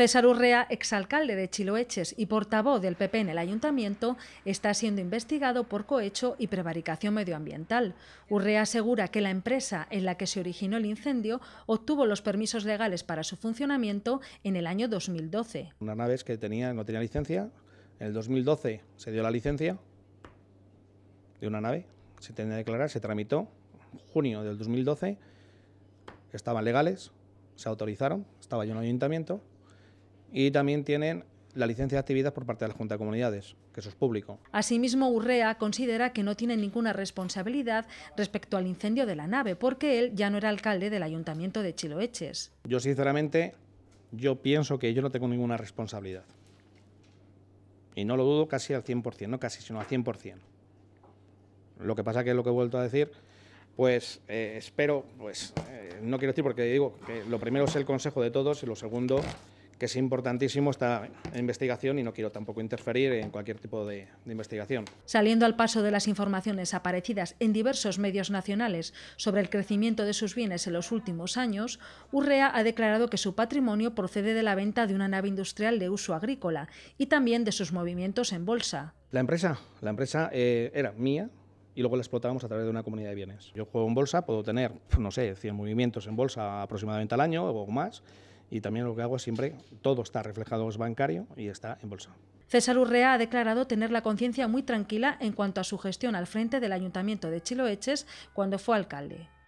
César Urrea, exalcalde de Chiloeches y portavoz del PP en el ayuntamiento, está siendo investigado por cohecho y prevaricación medioambiental. Urrea asegura que la empresa en la que se originó el incendio obtuvo los permisos legales para su funcionamiento en el año 2012. Una nave que tenía, no tenía licencia, en el 2012 se dio la licencia de una nave, se tenía que declarar, se tramitó, junio del 2012, estaban legales, se autorizaron, estaba yo en el ayuntamiento, y también tienen la licencia de actividad por parte de la Junta de Comunidades, que eso es público. Asimismo, Urrea considera que no tiene ninguna responsabilidad respecto al incendio de la nave, porque él ya no era alcalde del ayuntamiento de Chiloeches. Yo, sinceramente, yo pienso que yo no tengo ninguna responsabilidad. Y no lo dudo casi al 100%, no casi, sino al 100%. Lo que pasa que es lo que he vuelto a decir, pues eh, espero, pues eh, no quiero decir porque digo que lo primero es el consejo de todos y lo segundo que es importantísimo esta investigación y no quiero tampoco interferir en cualquier tipo de, investigación. Saliendo al paso de las informaciones aparecidas en diversos medios nacionales sobre el crecimiento de sus bienes en los últimos años, Urrea ha declarado que su patrimonio procede de la venta de una nave industrial de uso agrícola y también de sus movimientos en bolsa. La empresa, la empresa eh, era mía, y luego la explotábamos a través de una comunidad de bienes. Yo juego en bolsa, puedo tener, no sé, 100 movimientos en bolsa aproximadamente al año o más, y también lo que hago siempre, todo está reflejado, en los bancario y está en bolsa. César Urrea ha declarado tener la conciencia muy tranquila en cuanto a su gestión al frente del Ayuntamiento de Chiloeches cuando fue alcalde.